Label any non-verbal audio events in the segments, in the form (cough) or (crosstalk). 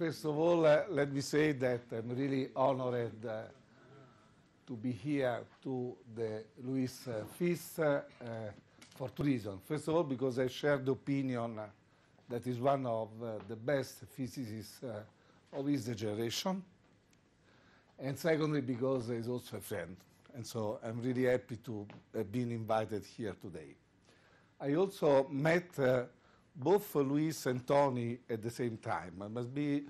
First of all, uh, let me say that I'm really honored uh, to be here to the Luis uh, uh, uh for two reasons. First of all, because I share the opinion uh, that he's one of the best physicists of his generation. And secondly, because he's also a friend. And so I'm really happy to have been invited here today. I also met both for Luis and Tony at the same time. It must be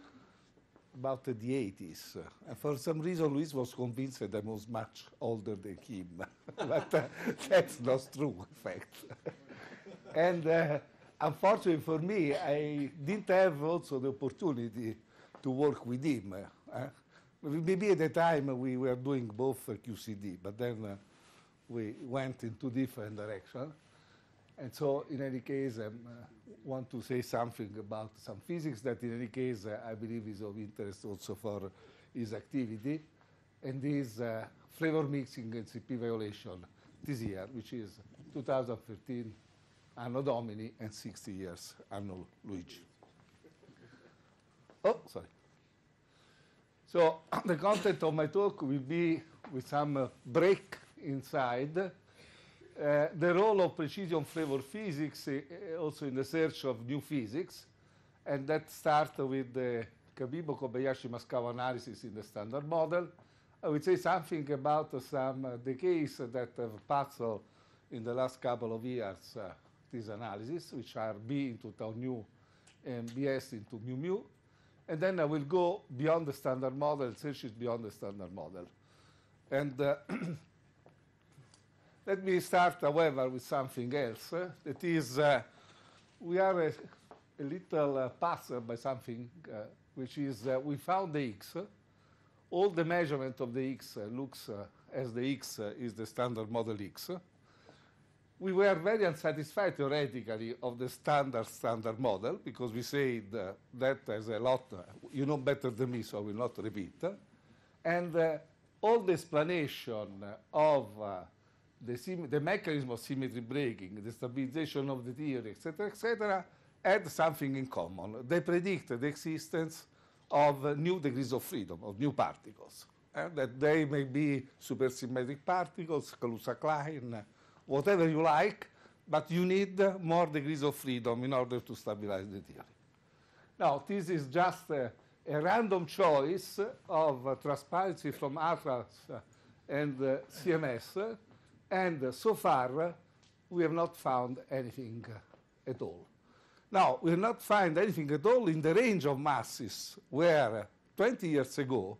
about the 80s. And for some reason, Luis was convinced that I was much older than him. (laughs) but uh, that's not true, in fact. (laughs) and uh, unfortunately for me, I didn't have also the opportunity to work with him. Uh, uh. maybe at the time we were doing both QCD, but then uh, we went in two different directions. And so, in any case, I um, uh, want to say something about some physics that, in any case, uh, I believe is of interest also for his activity, and is uh, flavor mixing and CP violation this year, which is 2013 Anno Domini and 60 years Anno Luigi. Oh, sorry. So (coughs) the content of my talk will be with some break inside Eh, the role of precision flavor physics uh, also in the search of new physics, and that starts with the Kabibo Kobayashi Maskawa analysis in the standard model. I would say something about uh, some decays that have puzzled in the last couple of years this analysis, which are B into tau nu and BS into mu mu. And then I will go beyond the standard model, search it beyond the standard model. And (clears throat) Let me start, however, with something else. Uh, that is, uh, we are a, a little uh, puzzled by something, uh, which is uh, we found the x. Eh? All the measurement of the x uh, looks as the x is the standard model x. Eh? We were very unsatisfied theoretically of the standard standard model because we said that has a lot, you know better than me, so I will not repeat. And all the explanation of the, the mechanism of symmetry breaking, the stabilization of the theory, etc., etc., had something in common. They predict the existence of new degrees of freedom, of new particles, and that they may be supersymmetric particles, Kaluza-Klein, whatever you like, but you need more degrees of freedom in order to stabilize the theory. Now, this is just a, a random choice of uh, transparency from Atlas and uh, CMS and so far, we have not found anything at all. Now, we have not found anything at all in the range of masses where 20 years ago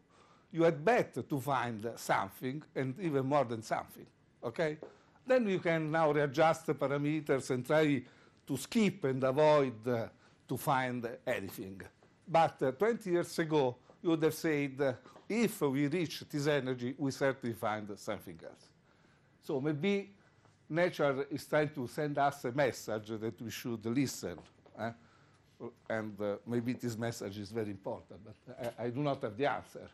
you had bet to find something and even more than something, okay? Then you can now readjust the parameters and try to skip and avoid uh, to find anything. But uh, 20 years ago, you would have said, uh, if we reach this energy, we certainly find something else. So maybe nature is trying to send us a message that we should listen. Eh? And uh, maybe this message is very important, but I, I, do not have the answer.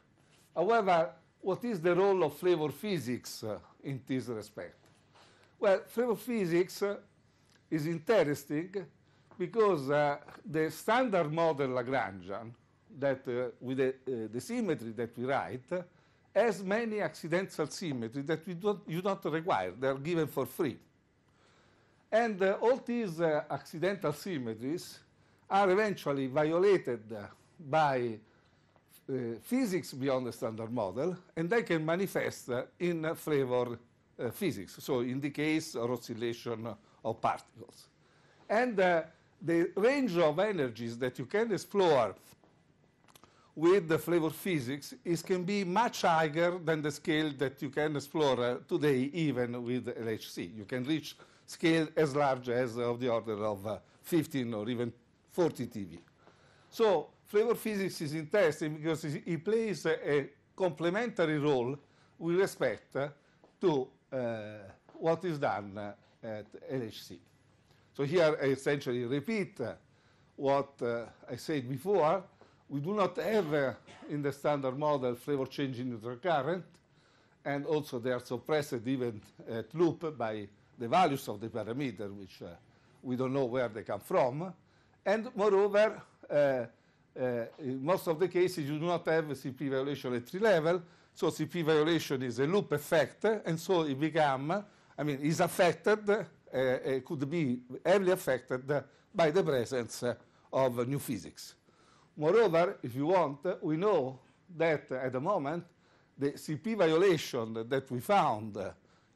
However, what is the role of flavor physics uh, in this respect? Well, flavor physics uh, is interesting because uh, the standard model Lagrangian that uh, with the, uh, the symmetry that we write as many accidental symmetry that we don't, you don't require. They are given for free. And uh, all these uh, accidental symmetries are eventually violated uh, by uh, physics beyond the standard model, and they can manifest uh, in uh, flavor physics, so in decays or oscillation of particles. And the range of energies that you can explore with the flavor physics is can be much higher than the scale that you can explore uh, today even with LHC. You can reach scale as large as uh, of the order of uh, 15 or even 40 TV. So flavor physics is interesting because it plays a, a complementary role with respect uh, to uh, what is done uh, at LHC. So here I essentially repeat what I said before, we do not have uh, in the standard model flavor change in neutral current, and also they are suppressed even at loop by the values of the parameter, which uh, we don't know where they come from. And moreover, uh, uh in most of the cases, you do not have CP violation at three level, so CP violation is a loop effect, and so it becomes, I mean, is affected, uh, uh, could be heavily affected by the presence of new physics. Moreover, if you want, we know that at the moment, the CP violation that we found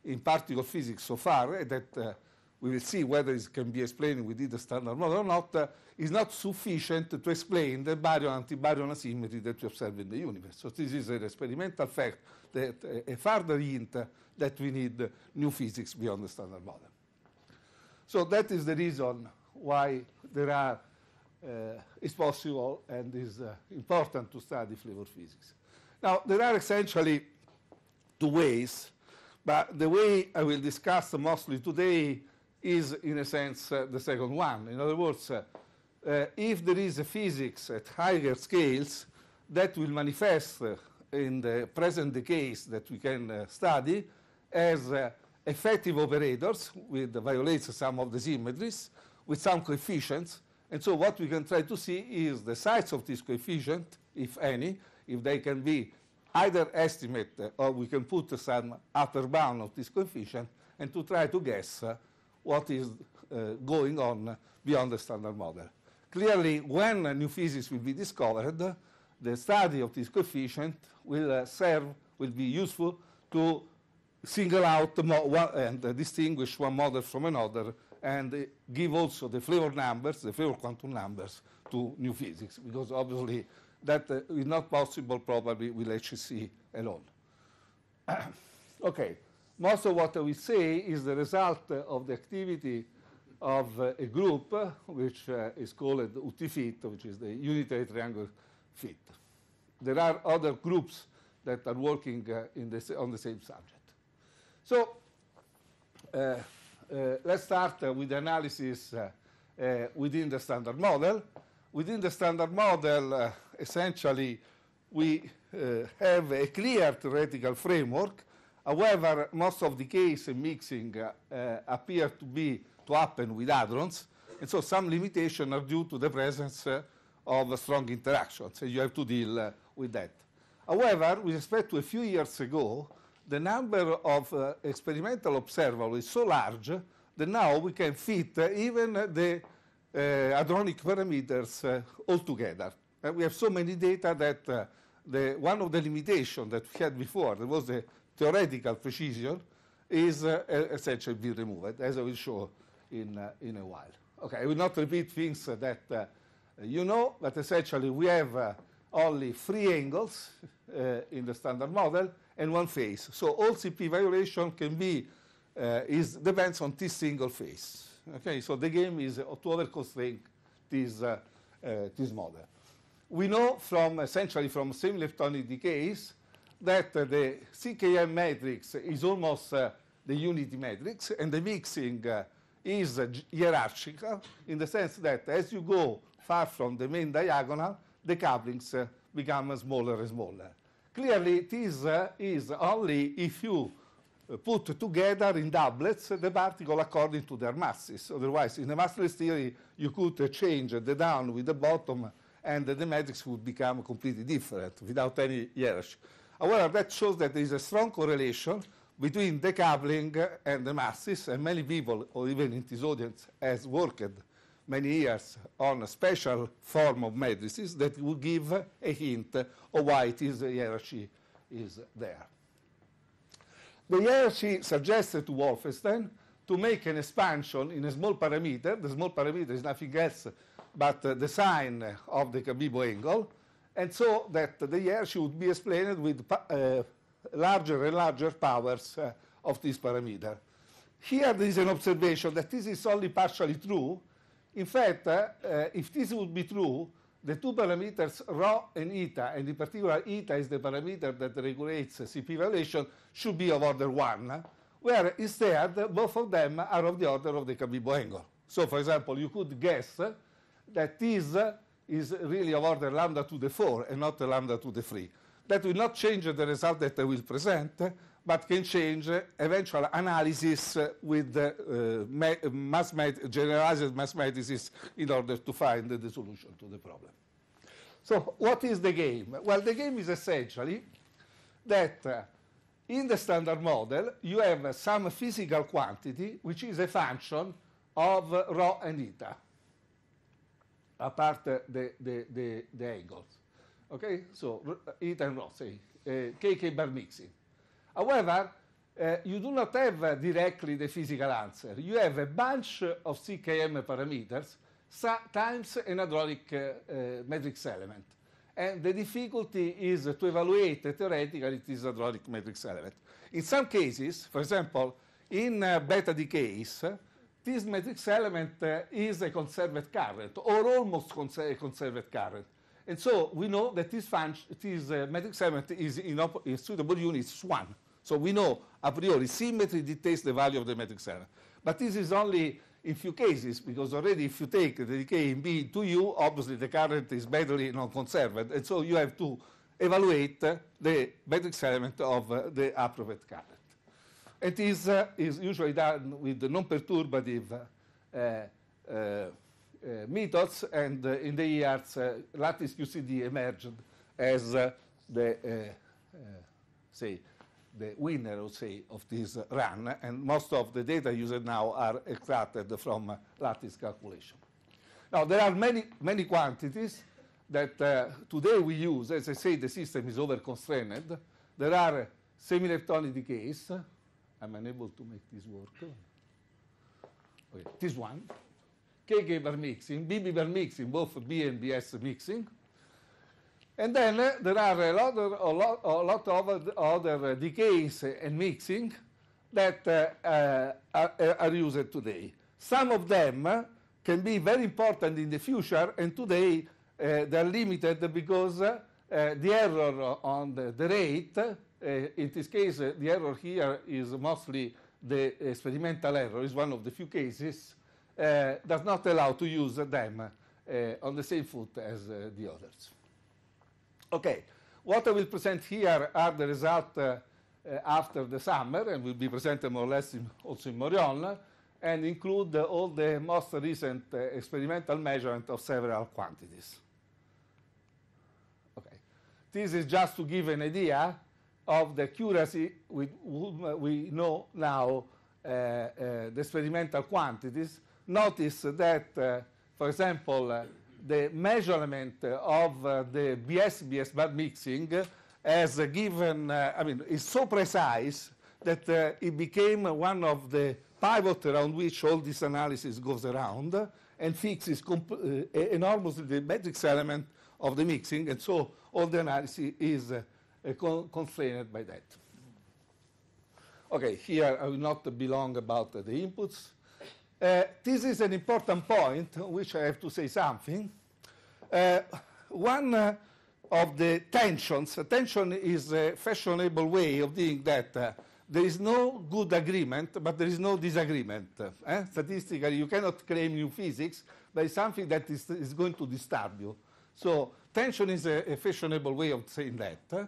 in particle physics so far, eh, that eh, we will see whether it can be explained within the standard model or not, eh, is not sufficient to explain the baryon antibaryon asymmetry that we observe in the universe. So this is an experimental fact, that, a further hint that we need new physics beyond the standard model. So that is the reason why there are uh, is possible and is uh, important to study flavor physics. Now, there are essentially two ways, but the way I will discuss mostly today is, in a sense, uh, the second one. In other words, uh, uh, if there is a physics at higher scales, that will manifest uh, in the present case that we can study as effective operators with violates some of the symmetries with some coefficients and so what we can try to see is the size of this coefficient, if any, if they can be either estimate uh, or we can put some upper bound of this coefficient and to try to guess uh, what is uh, going on beyond the standard model. Clearly, when new physics will be discovered, the study of this coefficient will uh, serve, will be useful to single out one, and distinguish one model from another and give also the flavor numbers, the flavor quantum numbers to new physics, because obviously that uh, is not possible probably with HEC alone. (coughs) okay, most of what we say is the result of the activity of uh, a group which uh, is called UTFIT, which is the unitary Triangle fit. There are other groups that are working uh, the on the same subject. So uh, uh, let's start with analysis uh, uh, within the standard model. Within the standard model, essentially, we have a clear theoretical framework. However, most of the case in mixing appear to be to happen with hadrons, and so some limitations are due to the presence of strong interactions, and you have to deal with that. However, with respect to a few years ago, the number of uh, experimental observables is so large that now we can fit uh, even the uh, hadronic parameters uh, altogether. we have so many data that uh, the, one of the limitations that we had before, there was the theoretical precision, is uh, essentially removed, as I will show in, in a while. Okay, I will not repeat things that you know, but essentially we have only three angles in the standard model, and one phase. So all CP violation can be, uh, is, depends on this single phase. Okay, so the game is uh, to over-constrain this, uh, uh this model. We know from, uh, essentially from same leptonic decays, that uh, the CKM matrix is almost the unity matrix, and the mixing is hierarchical in the sense that as you go far from the main diagonal, the couplings become smaller and smaller. Clearly, this uh, is only if you uh, put together in doublets the particle according to their masses. Otherwise, in the massless theory, you could change the down with the bottom and the matrix would become completely different without any hierarchy. However, that shows that there is a strong correlation between decoupling and the masses, and many people, or even in this audience, has worked many years on a special form of matrices that will give a hint of why it is the hierarchy is there. The hierarchy suggested to Wolfenstein to make an expansion in a small parameter. The small parameter is nothing else but uh, the sign of the Kabibo angle, and so that the hierarchy would be explained with uh, larger and larger powers uh, of this parameter. Here there is an observation that this is only partially true in fact, eh, if this would be true, the two parameters rho and eta, and in particular eta is the parameter that regulates CP violation, should be of order 1, where instead both of them are of the order of the Cabibbo angle. So, for example, you could guess that this is really of order lambda to the 4 and not lambda to the 3 that will not change the result that I will present, but can change eventual analysis with uh, mass generalized mathematics in order to find the solution to the problem. So what is the game? Well, the game is essentially that uh, in the standard model, you have some physical quantity, which is a function of rho and eta, apart the, the, the, the angles. Okay, so eat eh, and roll, say, uh, eh, bar mixing. However, uh, eh, you do not have directly the physical answer. You have a bunch of CKM parameters times an hydraulic uh, matrix element. And the difficulty is to evaluate theoretically this a hydraulic matrix element. In some cases, for example, in beta decays, this matrix element is a conserved current or almost a conserved current. And so we know that this, this uh, metric segment is in, in suitable units 1. So we know a priori symmetry dictates the value of the metric segment. But this is only in few cases, because already if you take the decay in B to U, obviously the current is badly non-conserved, and so you have to evaluate uh, the metric element of uh, the appropriate current. It is, uh, is usually done with the non-perturbative uh, uh, methods, and uh, in the years, uh, lattice QCD emerged as uh, the say the winner, would say, of this run, and most of the data used now are extracted from lattice calculation. Now, there are many, many quantities that uh, today we use. As I say, the system is over-constrained. There are semi-leptonic decays. I'm unable to make this work. Okay, this one. KK bar mixing, BB bar mixing, both B and BS mixing. And then uh, there are a lot of, a lot, a lot of other decays and mixing that uh, are, are, used today. Some of them can be very important in the future, and today they are limited because the error on the, the rate, in this case, the error here is mostly the experimental error, is one of the few cases Eh, does not allow to use them eh, on the same foot as eh, the others. Okay, what I will present here are the results after the summer, and will be presented more or less in, also in Morion, and include all the most recent experimental measurement of several quantities. Okay, this is just to give an idea of the accuracy with whom we know now uh, uh, the experimental quantities notice that, uh, for example, uh, the measurement of uh, the BS-BS bad mixing has given, I mean, is so precise that it became one of the pivot around which all this analysis goes around and fixes enormously the matrix element of the mixing, and so all the analysis is uh, uh, constrained by that. Okay, here I will not be long about uh, the inputs. Uh, this is an important point, which I have to say something. Uh, one uh, of the tensions, tension is a fashionable way of doing that. Uh, there is no good agreement, but there is no disagreement. Uh, eh? Statistically, you cannot claim new physics, but it's something that is, is going to disturb you. So tension is a, a fashionable way of saying that. Uh,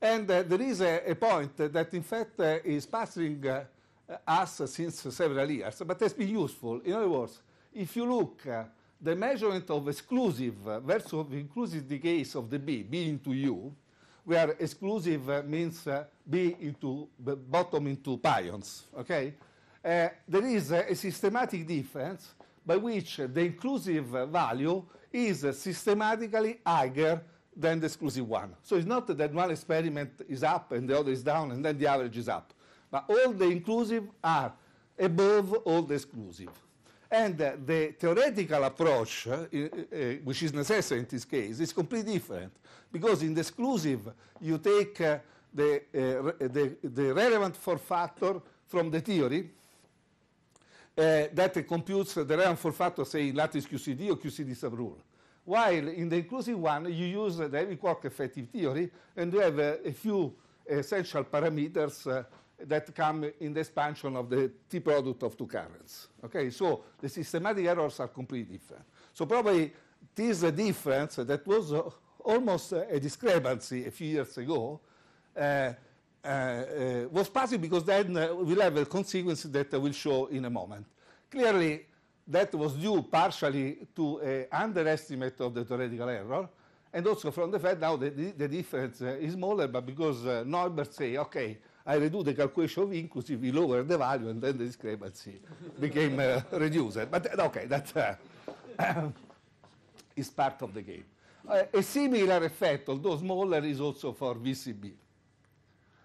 and there is a, a point that, in fact, is passing us since several years, but has been useful. In other words, if you look uh, the measurement of exclusive versus inclusive decays of the B, B into U, where exclusive uh, means uh, B into bottom into pions, okay? Uh, there is a systematic difference by which the inclusive value is systematically higher than the exclusive one. So it's not that one experiment is up and the other is down and then the average is up. But all the inclusive are above all the exclusive. And uh, the theoretical approach, uh, uh, which is necessary in this case, is completely different. Because in the exclusive, you take uh, the, uh, the, the, relevant four factor from the theory uh, that computes the relevant four factor, say, in lattice QCD or QCD subrule. While in the inclusive one, you use the heavy quark effective theory, and you have a few essential parameters that come in the expansion of the T product of two currents. Okay, so the systematic errors are completely different. So probably this difference that was almost a discrepancy a few years ago uh, uh, uh was passing because then uh, we'll have a consequence that I will show in a moment. Clearly, that was due partially to an underestimate of the theoretical error, and also from the fact now the, the difference uh, is smaller, but because uh, Norbert say, okay, I redo the calculation of inclusive, we lower the value, and then the discrepancy became uh, reduced. But eh, okay, that uh, eh, is part of the game. Uh, a similar effect, although smaller, is also for VCB.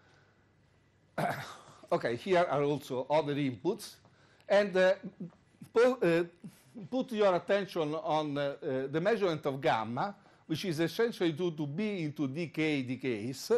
(coughs) okay, here are also other inputs. And put your attention on the measurement of gamma, which is essentially due to B into dk dk's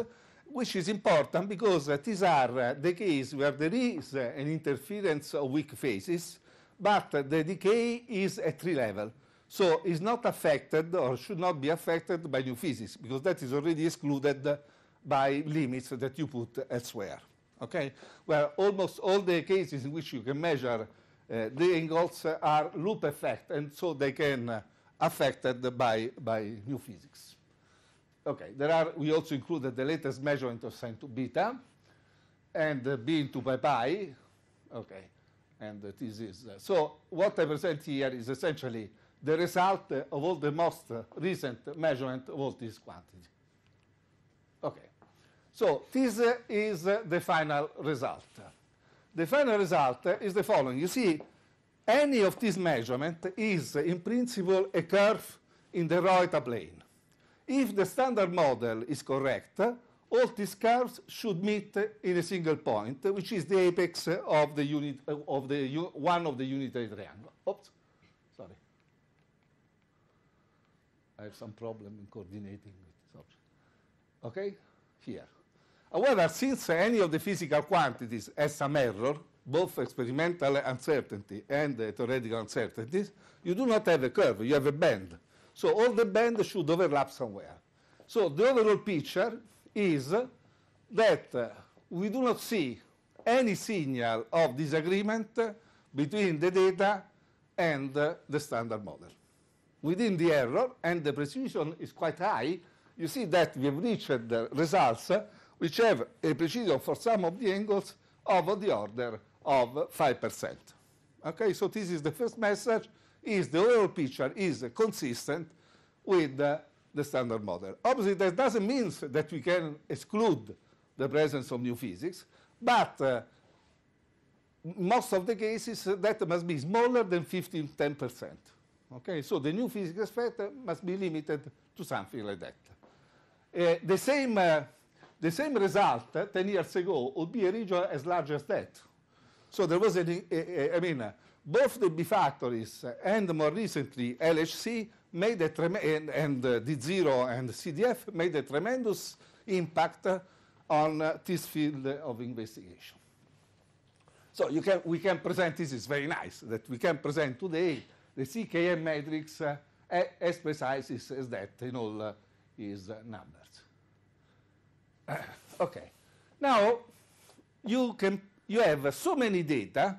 which is important because these are the case where there is an interference of weak phases, but the decay is at three level. So it's not affected or should not be affected by new physics because that is already excluded by limits that you put elsewhere. Okay? Well, almost all the cases in which you can measure uh, the angles are loop effect, and so they can uh, affected by, by new physics okay, there are, we also included the latest measurement of sine to beta and uh, b into pi pi, okay, and uh, this is. Uh, so what I present here is essentially the result uh, of all the most recent measurement of all these quantities. Okay, so this is the final result. The final result is the following. You see, any of these measurement is in principle a curve in the Reuter plane. If the standard model is correct, all these curves should meet in a single point, which is the apex of the unit of the one of the unitary triangle. Oops, sorry. I have some problem in coordinating with this object. Okay, here. However, since any of the physical quantities has some error, both experimental uncertainty and theoretical uncertainties, you do not have a curve, you have a band. So all the band should overlap somewhere. So the overall picture is that uh, we do not see any signal of disagreement between the data and uh, the standard model. Within the error, and the precision is quite high, you see that we have reached the results which have a precision for some of the angles of the order of 5%. Okay, so this is the first message is the overall picture is consistent with the standard model. Obviously, that doesn't mean that we can exclude the presence of new physics, but uh, most of the cases uh, that must be smaller than 15, 10%. Okay, so the new physics effect uh, must be limited to something like that. Uh, the, same, uh, the same result uh, 10 years ago would be a region as large as that. So there was, an, I mean, both the B factories and more recently LHC made a and, and uh, D0 and CDF made a tremendous impact uh, on uh, this field of investigation. So can, we can present, this is very nice, that we can present today the CKM matrix uh, as precise as that in all uh, its numbers. (coughs) okay. Now, you, can, you have so many data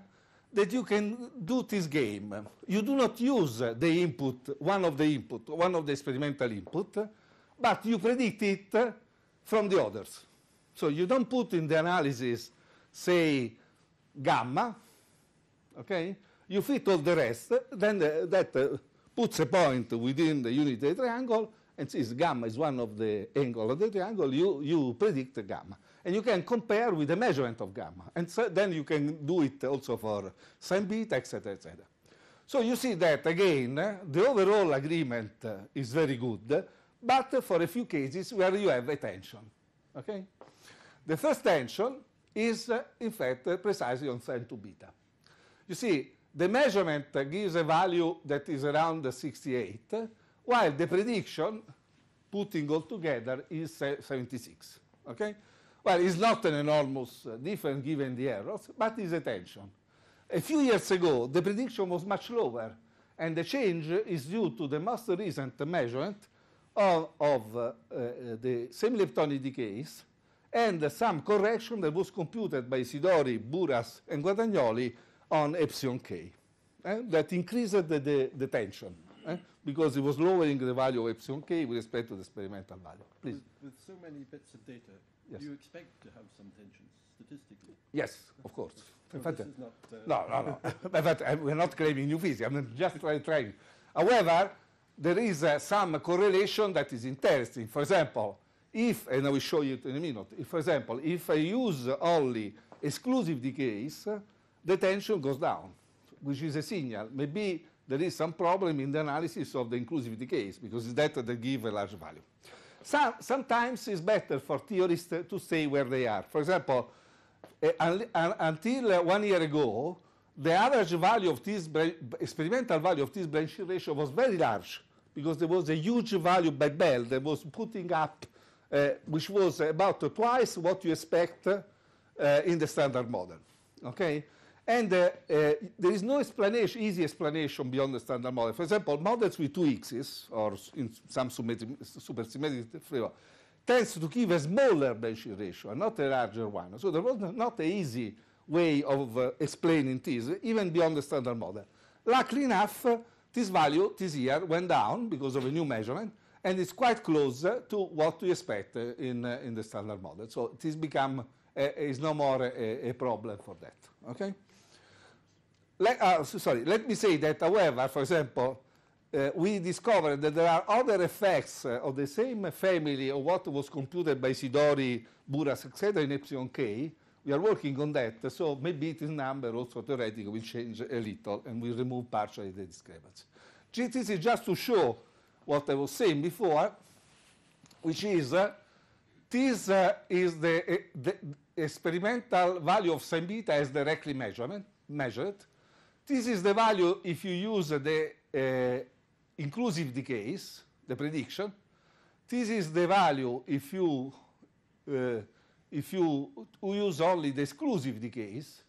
that you can do this game. You do not use the input, one of the input, one of the experimental input, but you predict it from the others. So you don't put in the analysis, say, gamma, okay? You fit all the rest, then the, that uh, puts a point within the unitary triangle, and since gamma is one of the angle of the triangle, you, you predict gamma and you can compare with the measurement of gamma. And so then you can do it also for sine beta, etc., etc. So you see that, again, the overall agreement is very good, but for a few cases where you have a tension, okay? The first tension is, in fact, precisely on sine 2 beta. You see, the measurement gives a value that is around 68, while the prediction, putting all together, is 76, okay? Well, it's not an enormous uh, difference given the errors, but it's a tension. A few years ago, the prediction was much lower, and the change is due to the most recent measurement of, of uh, uh the semi-leptonic decays and some correction that was computed by Sidori, Buras, and Guadagnoli on epsilon k. Eh, that increased the, the, the tension eh, because it was lowering the value of epsilon k with respect to the experimental value. Please. With, with so many bits of data, Yes. Do you expect to have some tensions statistically? Yes, of course. no, this is not, uh, no, no, no. but, (laughs) we're not claiming new physics. I'm just trying. However, there is uh, some correlation that is interesting. For example, if, and I will show you in a minute, if, for example, if I use only exclusive decays, the tension goes down, which is a signal. Maybe there is some problem in the analysis of the inclusive decays because that they give a large value. Some, sometimes it's better for theorists to stay where they are. For example, uh, un until uh, one year ago, the average value of this experimental value of this branching ratio was very large because there was a huge value by Bell that was putting up, uh, which was about twice what you expect in the standard model. Okay, and uh, uh, there is no explanation, easy explanation beyond the standard model. For example, models with two x's, or in some supersymmetric flavor, tends to give a smaller Benching ratio, and not a larger one. So there was not an easy way of uh, explaining this, even beyond the standard model. Luckily enough, this value this year went down because of a new measurement, and it's quite close to what we expect in, uh, in the standard model. So this become, uh, is no more a, a problem for that, okay? Let, uh, sorry, let me say that, however, for example, uh, we discovered that there are other effects uh, of the same family of what was computed by Sidori, Buras, etc. in epsilon k. We are working on that, so maybe this number also theoretically will change a little and we remove partially the discrepancy. This is just to show what I was saying before, which is uh, this uh, is the, eh, the, experimental value of sin beta as directly measurement, measured this is the value if you use the uh, inclusive decays, the prediction. This is the value if you uh, if you use only the exclusive decays,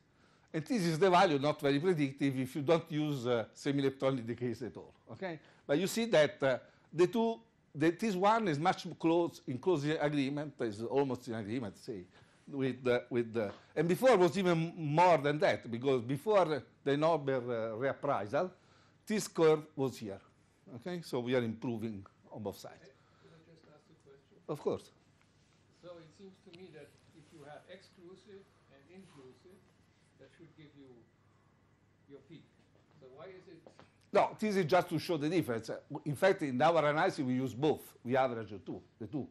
and this is the value not very predictive if you don't use uh, semi electronic decays at all. Okay, but you see that uh, the two, that this one is much close in close agreement, is almost in agreement, say, with the, with the, and before was even more than that because before the Nobel uh, reappraisal, this curve was here. Okay, so we are improving on both sides. Of course. So it seems to me that if you have exclusive and inclusive, that should give you your peak. So why is it? No, this is just to show the difference. In fact, in our analysis, we use both. We average the two, the two.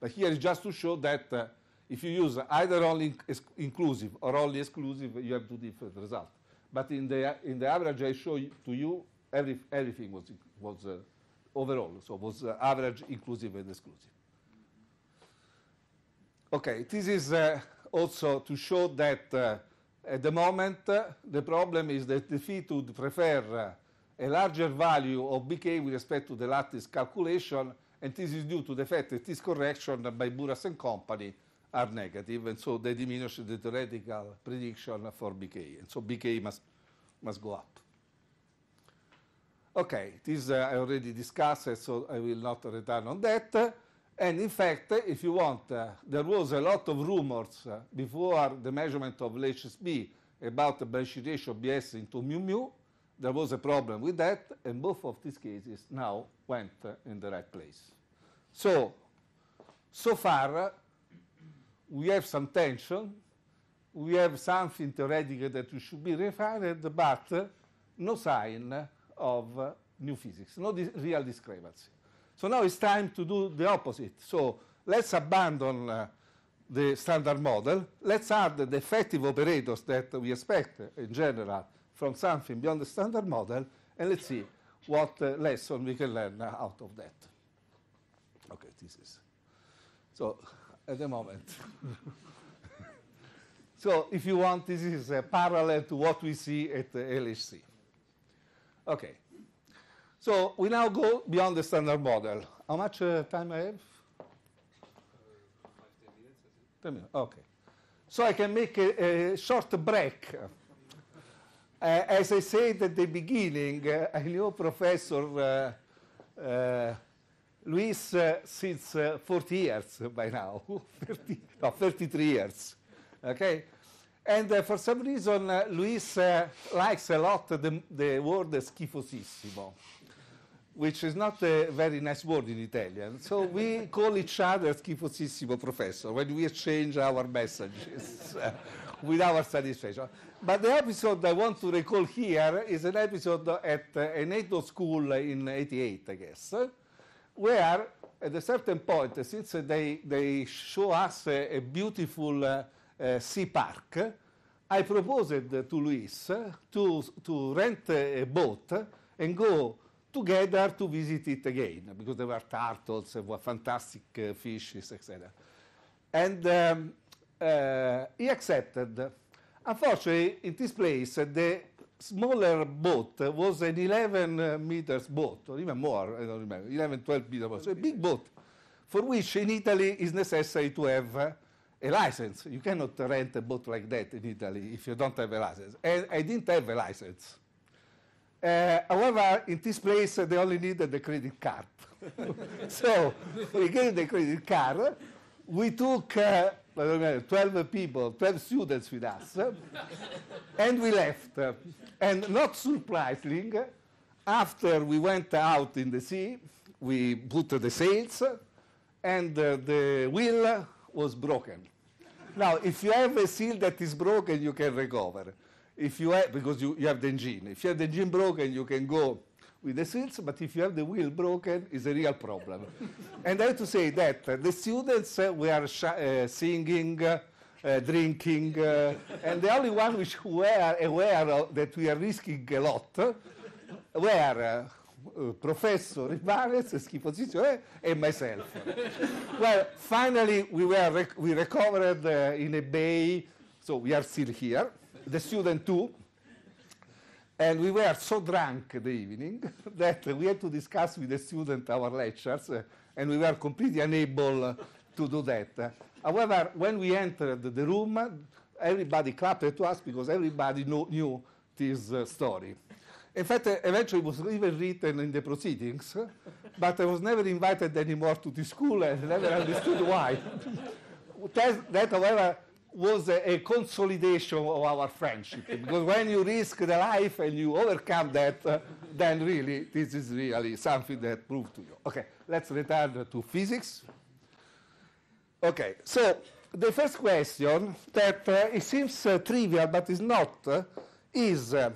But here is just to show that uh, if you use either only inc inclusive or only exclusive, you have two different results. But in the, in the average I show to you, every, everything was, was uh, overall, so was uh, average, inclusive, and exclusive. Okay, this is uh, also to show that uh, at the moment uh, the problem is that the fee would prefer uh, a larger value of BK with respect to the lattice calculation, and this is due to the fact that this correction by Buras and company are negative, and so they diminish the theoretical prediction for BK, and so BK must, must go up. Okay, this uh, I already discussed, so I will not return on that. And in fact, if you want, uh, there was a lot of rumors uh, before the measurement of LHSB about the branching ratio BS into mu mu. There was a problem with that, and both of these cases now went uh, in the right place. So, so far, we have some tension, we have something theoretical that we should be refined, but no sign of new physics, no real discrepancy. So now it's time to do the opposite. So let's abandon uh, the standard model. Let's add the effective operators that we expect in general from something beyond the standard model, and let's see what uh, lesson we can learn out of that. Okay, this is. So at the moment. (laughs) so if you want, this is a parallel to what we see at the LHC. Okay. So we now go beyond the standard model. How much uh, time I have? Uh, minutes. Okay. So I can make a, a short break. Uh, as I said at the beginning, uh, I knew Professor uh, uh Luis uh, since uh, 40 years (laughs) by now, (laughs) 30, no, 33 years, okay? And uh, for some reason, uh, Luis uh, likes a lot the, the word schifosissimo, which is not a very nice word in Italian. So we (laughs) call each other schifosissimo professor when we exchange our messages with our satisfaction. But the episode I want to recall here is an episode at uh, an NATO school in 88, I guess where at a certain point, since they, they show us a, a beautiful uh, sea park, I proposed to Luis to, to rent a boat and go together to visit it again because there were turtles, there were fantastic uh, fishes, etc. And um, uh, he accepted. Unfortunately, in this place, the smaller boat was an 11 meters boat, or even more, I don't remember, 11, 12 meters boat, so a big boat, for which in Italy is necessary to have a license. You cannot rent a boat like that in Italy if you don't have a license. And I didn't have a license. Uh, however, in this place, uh, they only needed the credit card. (laughs) so we gave the credit card. We took uh, 12 people, 12 students with us. (laughs) and we left. And not surprising, after we went out in the sea, we put the sails, and uh, the wheel was broken. Now, if you have a seal that is broken, you can recover. If you have, because you, you have the engine. If you have the engine broken, you can go with the SILS, but if you have the wheel broken, it's a real problem. and I have to say that the students uh, were uh, singing, uh, uh, drinking, uh, and the only one which were aware of that we are risking a lot were uh, Professor Ibanez, Schifoziccio, eh, and myself. well, finally, we, were rec we recovered in a bay, so we are still here. The student too, and we were so drunk the evening (laughs) that we had to discuss with the student our lectures, uh, and we were completely unable uh, to do that. Uh, however, when we entered the room, everybody clapped to us because everybody know, knew this uh, story. In fact, uh, eventually it was even written in the proceedings, but I was never invited anymore to the school and never understood why. (laughs) that, however, was a, a, consolidation of our friendship. because when you risk the life and you overcome that, uh, then really this is really something that proved to you. Okay, let's return to physics. Okay, so the first question that uh, it seems uh, trivial but is not uh, is uh,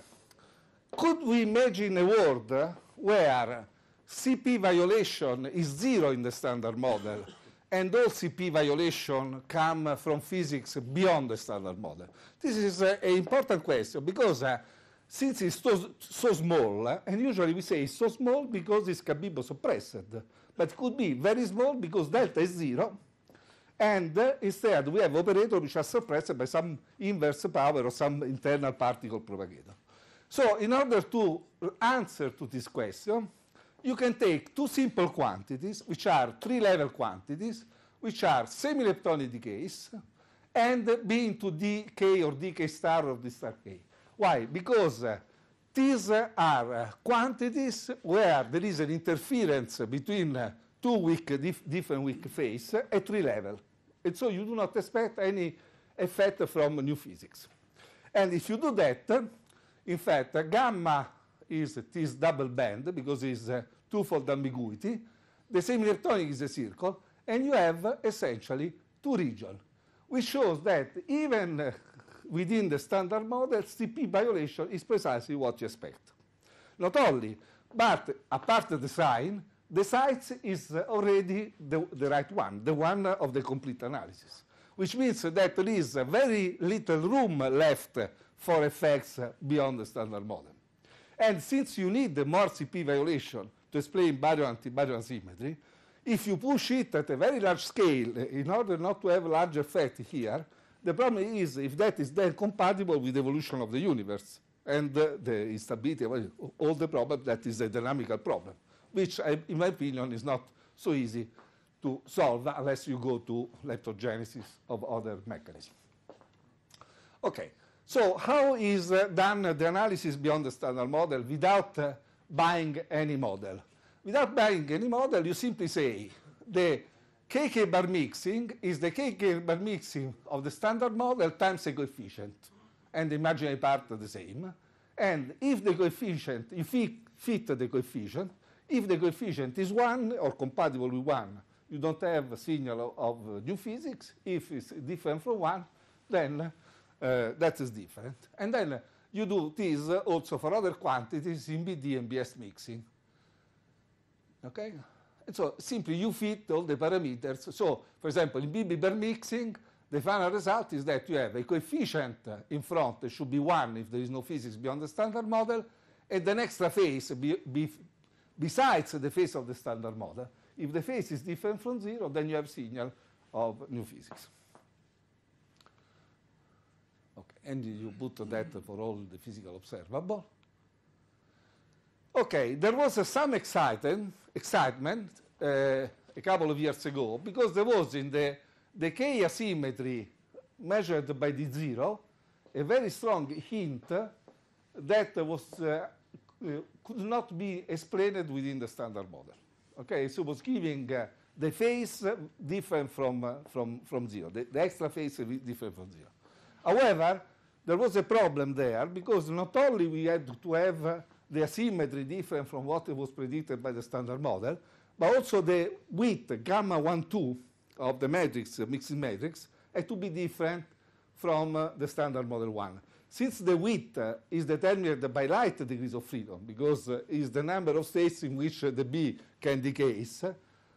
could we imagine a world where CP violation is zero in the standard model and all CP violation come from physics beyond the standard model? This is uh, an important question because uh, since it's so, so small, uh, and usually we say it's so small because it's Kabibo suppressed, but it could be very small because delta is zero, and uh, instead we have operators which are suppressed by some inverse power or some internal particle propagator. So in order to answer to this question, you can take two simple quantities, which are three-level quantities, which are semilepton decays, and B into dk or dk star or d star k. Why? Because uh, these uh, are uh, quantities where there is an interference between uh, two weak, dif different weak phase at three level. And so you do not expect any effect from new physics. And if you do that, in fact, gamma is this double band because it's a uh, twofold ambiguity. The same leptonic is a circle, and you have uh, essentially two regions, which shows that even uh, within the standard model, CP violation is precisely what you expect. Not only, but apart the sign, the size is already the, the right one, the one of the complete analysis, which means that there is very little room left for effects beyond the standard model. And since you need the more CP violation to explain baryon-antibarion asymmetry, if you push it at a very large scale eh, in order not to have a large effect here, the problem is if that is then compatible with the evolution of the universe and the instability of all the problem that is a dynamical problem, which I, eh, in my opinion is not so easy to solve unless you go to leptogenesis of other mechanisms. Okay, so how is uh, done the analysis beyond the standard model without uh, buying any model? Without buying any model, you simply say the KK bar mixing is the KK bar mixing of the standard model times a coefficient, and the imaginary part are the same. And if the coefficient, if you fit the coefficient, if the coefficient is 1 or compatible with 1, you don't have a signal of, of new physics. If it's different from 1, then Eh, that is different. And then you do this also for other quantities in BD and BS mixing. Okay? And so simply you fit all the parameters. So, for example, in BB bar mixing, the final result is that you have a coefficient in front that should be 1 if there is no physics beyond the standard model, and an extra phase be, be, besides the phase of the standard model. If the phase is different from 0, then you have signal of new physics and you put that for all the physical observable. Okay, there was uh, some excitement uh, a couple of years ago because there was in the decay asymmetry measured by the zero a very strong hint that was uh, could not be explained within the standard model. Okay, so it was giving uh, the phase different from, uh, from, from zero, the, the extra phase different from zero. However, there was a problem there because not only we had to have uh, the asymmetry different from what was predicted by the standard model, but also the width, gamma 1, 2 of the matrix, the mixing matrix, had to be different from uh, the standard model 1. Since the width uh, is determined by light degrees of freedom, because uh, the number of states in which uh, the B can decay, uh,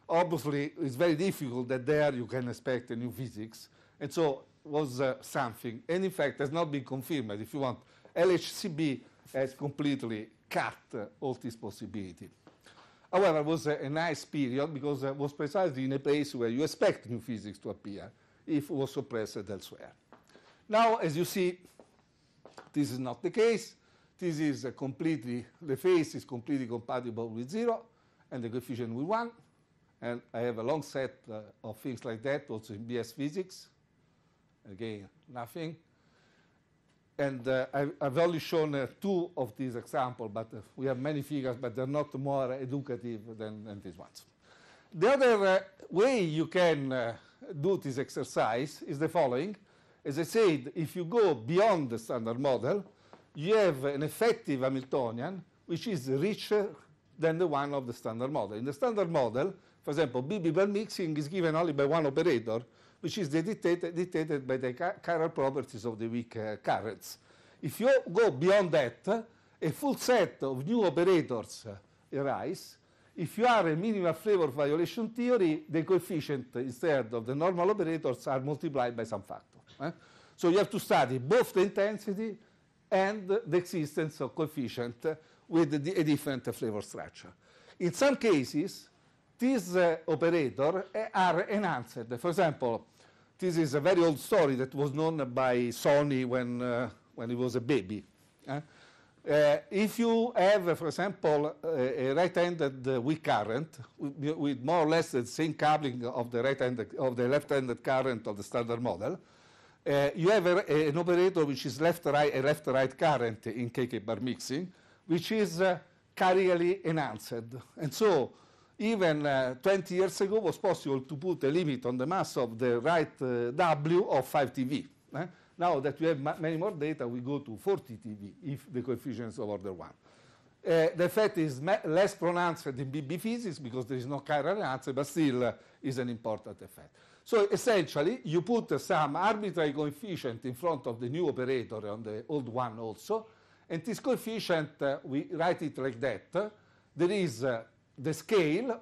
obviously it's very difficult that there you can expect a new physics. And so was uh, something, and in fact has not been confirmed. If you want, LHCb has completely cut uh, all this possibility. However, it was a, nice period because it uh, was precisely in a place where you expect new physics to appear if it was suppressed elsewhere. Now, as you see, this is not the case. This is uh, completely, the phase is completely compatible with zero and the coefficient with one. And I have a long set uh, of things like that also in BS physics again, nothing. And uh, I've, I've, only shown uh, two of these examples, but uh, we have many figures, but they're not more educative than, than these ones. The other uh, way you can uh, do this exercise is the following. As I said, if you go beyond the standard model, you have an effective Hamiltonian, which is richer than the one of the standard model. In the standard model, for example, BB mixing is given only by one operator, which is dictated, by the chiral properties of the weak uh, currents. If you go beyond that, a full set of new operators uh, arise. If you are a minimal flavor violation theory, the coefficient instead of the normal operators are multiplied by some factor. Eh? So you have to study both the intensity and the existence of coefficient with a different flavor structure. In some cases, these uh, operators eh, are enhanced. For example, this is a very old story that was known by Sony when, uh, when he was a baby. Eh? Uh, if you have, for example, a, a right-handed uh, weak current with more or less the same coupling of the right-handed of the left-handed current of the standard model, uh, you have a, a, an operator which is left-right a left-right current in KK bar mixing, which is uh, carrier enhanced, and so even uh, 20 years ago was possible to put a limit on the mass of the right uh, W of 5 TV. Eh? Now that we have ma many more data, we go to 40 TV if the coefficient is of order 1. Uh, the effect is less pronounced in BB physics because there is no chiral answer, but still uh, is an important effect. So essentially, you put some arbitrary coefficient in front of the new operator on the old one also, and this coefficient, uh, we write it like that. There is uh, the scale,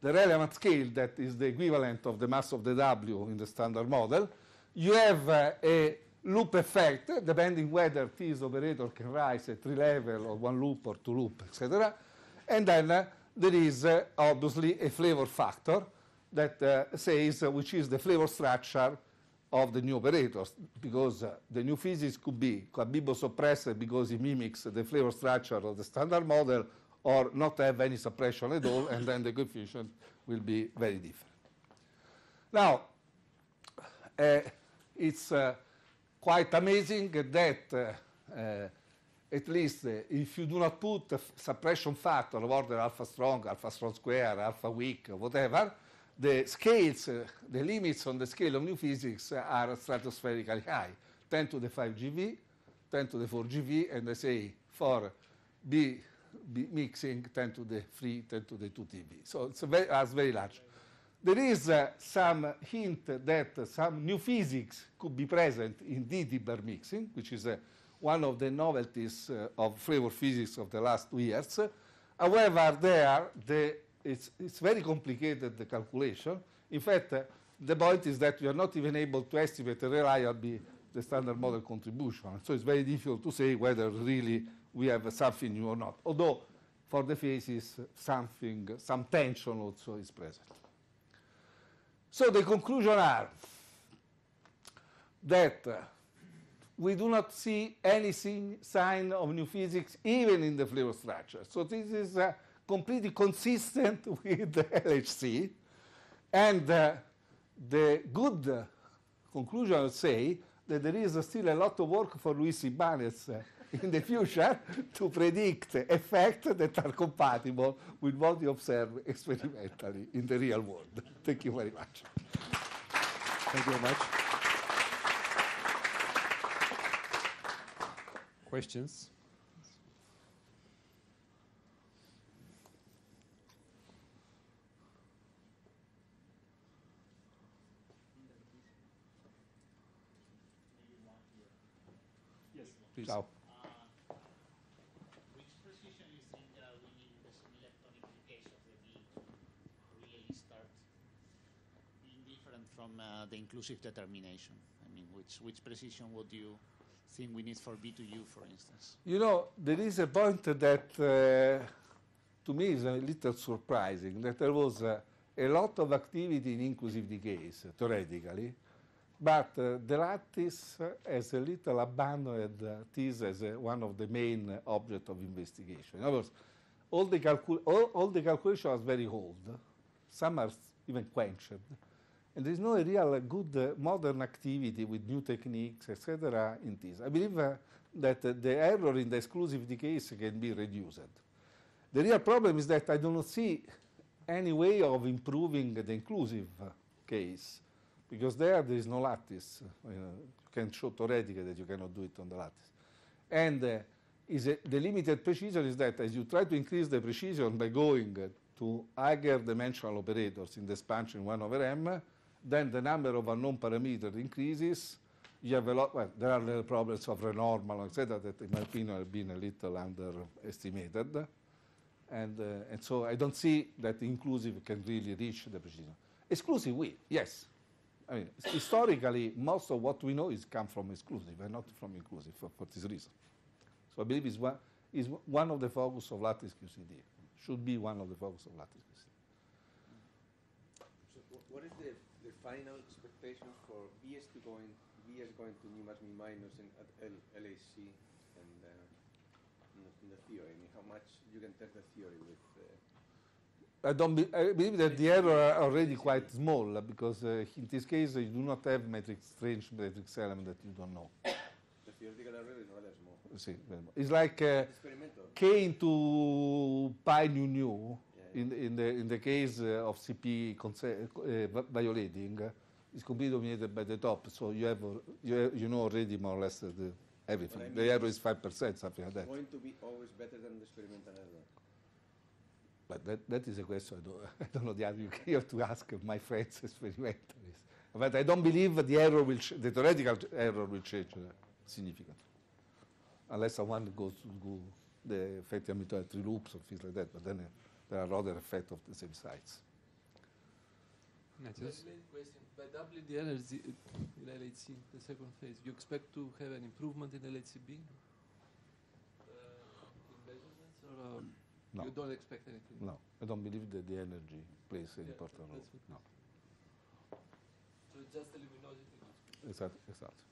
the relevant scale that is the equivalent of the mass of the W in the standard model, you have uh, a loop effect, depending whether this operator can rise at three level or one loop or two loop, etc. And then uh, there is uh, obviously a flavor factor that uh, says which is the flavor structure of the new operators, because uh, the new physics could be bino suppressed because it mimics the flavor structure of the standard model or not have any suppression at all, and then the coefficient will be very different. Now, uh, it's uh, quite amazing that uh, at least if you do not put a suppression factor of order alpha strong, alpha strong square, alpha weak, whatever, the scales, the limits on the scale of new physics are stratospherically high, 10 to the 5 GV, 10 to the 4 GV, and I say for B mixing 10 to the 3, 10 to the 2 TB. So it's very, very large. There is uh, some hint that some new physics could be present in DDBR mixing, which is uh, one of the novelties uh, of flavor physics of the last two years. However, there, the, it's, it's very complicated, the calculation. In fact, uh, the point is that we are not even able to estimate reliably the standard model contribution. So it's very difficult to say whether really we have something new or not. Although for the phases, something, some tension also is present. So the conclusion are that uh, we do not see any sign of new physics even in the flavor structure. So this is uh, completely consistent (laughs) with the LHC. And uh, the good uh, conclusion, I would say, that there is still a lot of work for Luis Ibanez uh, in the future to predict effects that are compatible with what you observe experimentally in the real world. Thank you very much. Thank you very much. Questions? from uh, the inclusive determination? I mean, which, which precision would you think we need for B2U, for instance? You know, there is a point that uh, to me is a little surprising, that there was uh, a lot of activity in inclusive decays, theoretically, but uh, the lattice has a little abandoned uh, this as uh, one of the main uh, objects of investigation. In other words, all the, calcul all, all the calculations are very old. Some are even quenched. And there is no real good uh, modern activity with new techniques, etc. in this. I believe uh, that uh, the error in the exclusive case can be reduced. The real problem is that I do not see any way of improving the inclusive case because there there is no lattice. You, know, you can show theoretically that you cannot do it on the lattice. And uh, is a, the limited precision is that as you try to increase the precision by going to higher dimensional operators in the expansion 1 over m, then the number of unknown parameters increases. You have a lot, well, there are little problems of renormal, etc., that in my opinion have been a little underestimated. And, uh, and so I don't see that inclusive can really reach the precision. Exclusive, we, yes. I mean, historically, most of what we know is come from exclusive and not from inclusive for, for this reason. So I believe it's one, is one of the focus of lattice QCD, should be one of the focus of lattice QCD what is the, the final expectation for BS to going BS going to NIMAS Mi minus at L, LAC and uh, in the theory? I mean, how much you can test the theory with? Uh, I don't be, I believe that the error are already quite small uh, because uh, in this case you do not have matrix strange matrix element that you don't know. The theoretical error is rather small. it's like uh, k into pi nu nu in, in, the, in the case uh, of CP uh, uh, violating, it's completely dominated by the top. So you have, you, have, you know already more or less the, everything. I mean the error is 5%, something like that. It's going to be always better than the experimental error. But that, that is a question I don't, (laughs) I don't know the answer. You have to ask my friends (laughs) experimentalists. But I don't believe the error will the theoretical error will change significantly, unless someone goes to go the effective Hamiltonian three loops or things like that. But then. Uh, there are other effects of the same size. Matthias? question. By doubling the energy uh, in LHC, the second phase, you expect to have an improvement in LHCb? Uh, in um, no. You don't expect anything? No. I don't believe that the energy plays an yeah, important role. No. So just the luminosity? Exactly. exactly.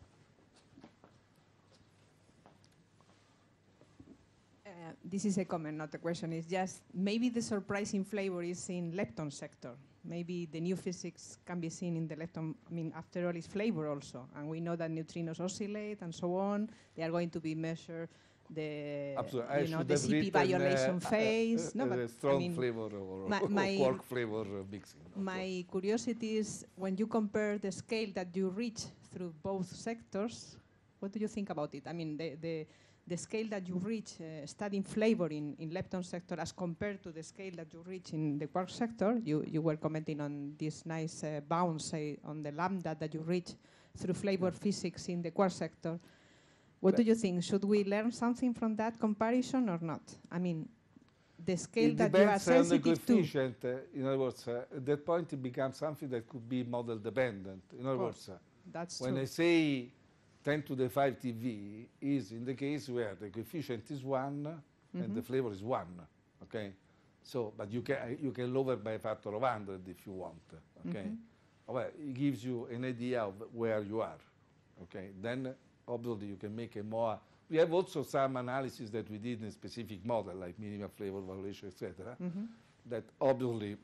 this is a comment, not a question. It's just maybe the surprising flavor is in lepton sector. Maybe the new physics can be seen in the lepton. I mean, after all, it's flavor also, and we know that neutrinos oscillate and so on. They are going to be measured. The Absolutely. you know the CP violation uh, phase. Uh, no, but strong I mean flavor or my, (laughs) flavor mixing. My curiosity is when you compare the scale that you reach through both sectors. What do you think about it? I mean, the, the the scale that you reach uh, studying flavor in, in lepton sector as compared to the scale that you reach in the quark sector. You, you were commenting on this nice uh, bounce uh, on the lambda that you reach through flavor physics in the quark sector. What do you think? Should we learn something from that comparison or not? I mean, the scale that you are sensitive to. Uh, in other words, uh, at that point it becomes something that could be model dependent. In other words, uh, That's when true. I say 10 to the 5 TV is in the case where the coefficient is 1 mm -hmm. and the mm-hmm. flavor is 1, okay? So, but you can, you can lower by a factor of 100 if you want, okay? Mm -hmm. Well, it gives you an idea of where you are, okay? Then, obviously, you can make a more we have also some analysis that we did in a specific model, like minimal flavor violation, etc., mm -hmm. that obviously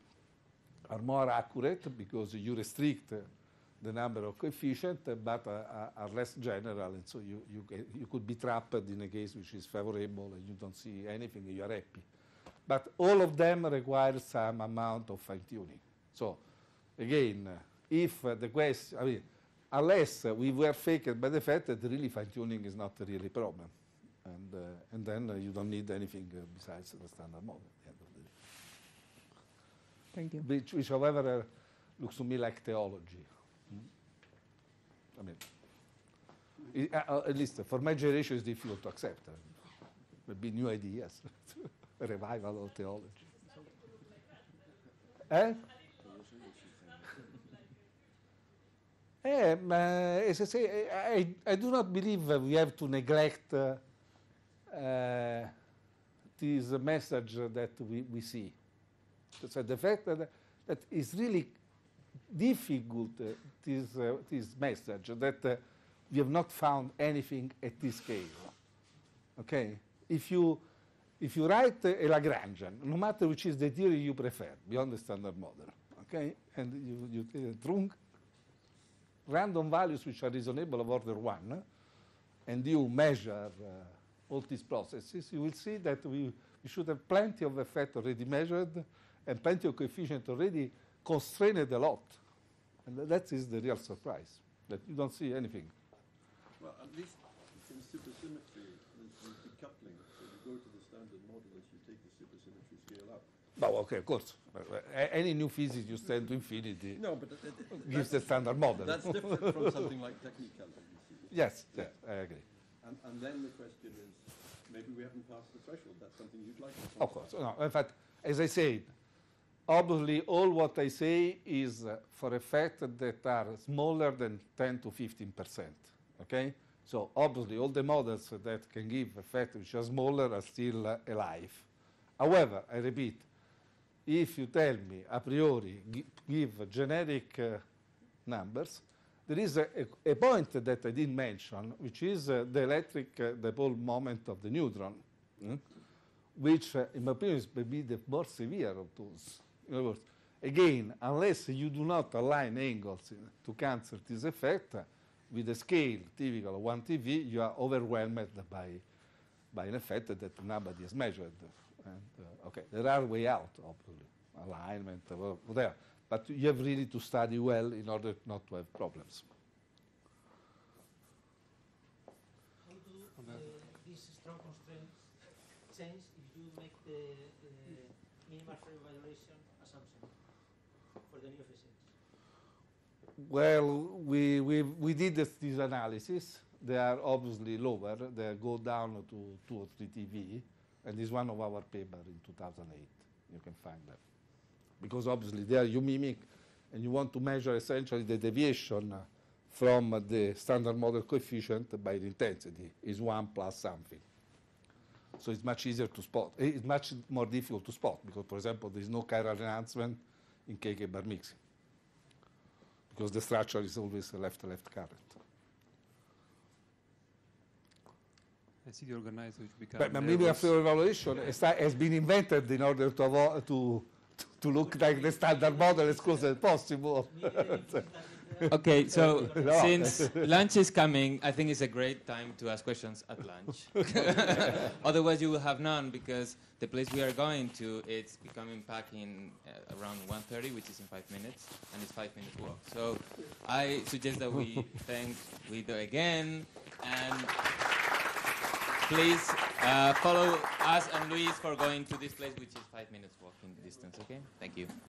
are more accurate because you restrict the number of coefficients, but uh, uh, are less general, and so you, you, you could be trapped in a case which is favorable and you don't see anything, you are happy. But all of them require some amount of fine-tuning. So, again, if the question, I mean, unless we were faked by the fact that really fine-tuning is not really a problem. And, uh, and then you don't need anything besides the standard model at the end of the day. Thank you. Which, which however, looks to me like theology. I mean, it, uh, at least for my generation, it's difficult to accept. Uh, maybe new ideas, (laughs) revival of theology. Eh? Um, (laughs) uh, as I say, I, I do not believe we have to neglect uh, uh, this message that we, we see. So the fact that, that is really difficult uh, this, uh, this message that uh, we have not found anything at this scale. Okay? If you, if you write a uh, Lagrangian, no matter which is the theory you prefer, beyond the standard model, okay? And you, you uh, trunk random values which are reasonable of order 1, and you measure uh, all these processes, you will see that we, we should have plenty of effect already measured and plenty of coefficient already constrained a lot and that is the real surprise, that you don't see anything. Well, at least in supersymmetry, there's decoupling. So you go to the standard model as you take the supersymmetry scale up. No, okay, of course. Any new physics you send to infinity no, but that, that, gives the standard model. That's different from something like technicolor. Yes, yeah. yes, I agree. And, and, then the question is, maybe we haven't passed the threshold. That's something you'd like to Of course. No, in fact, as I said, obviously all what I say is uh, for effects that are smaller than 10 to 15%, okay? So obviously all the models that can give effects which are smaller are still uh, alive. However, I repeat, if you tell me a priori give generic uh, numbers, there is a, a, a, point that I didn't mention, which is uh, the electric dipole uh, moment of the neutron, mm? which uh, in my opinion is maybe the more severe of those. In other words, again, unless you do not align angles in, to cancel this effect with a scale typical of 1 TV, you are overwhelmed by, by an effect that nobody has measured. And, uh, okay, there are way out, obviously, alignment, uh, whatever. But you have really to study well in order not to have problems. How do uh, these strong constraints change if you make the assumption for the new physics? Well, we, we, we did this, this analysis. They are obviously lower. They go down to 2 or 3 TV. And this one of our paper in 2008. You can find that. Because obviously there you mimic and you want to measure essentially the deviation from the standard model coefficient by the intensity is 1 plus something. So it's much easier to spot. Eh, it's much more difficult to spot because, for example, there is no chiral enhancement in KK bar mixing because the structure is always a left-left current. I see the organizer which becomes. But, but maybe after evaluation yeah. has been invented in order to, to, to look like the standard model as close as possible. (laughs) okay, (laughs) so (laughs) since lunch is coming, I think it's a great time to ask questions at lunch. (laughs) Otherwise, you will have none because the place we are going to it's becoming packed in uh, around 1:30, which is in five minutes, and it's five minutes walk. So I suggest that we thank Guido again and please uh, follow us and Luis for going to this place, which is five minutes walking distance. Okay, thank you.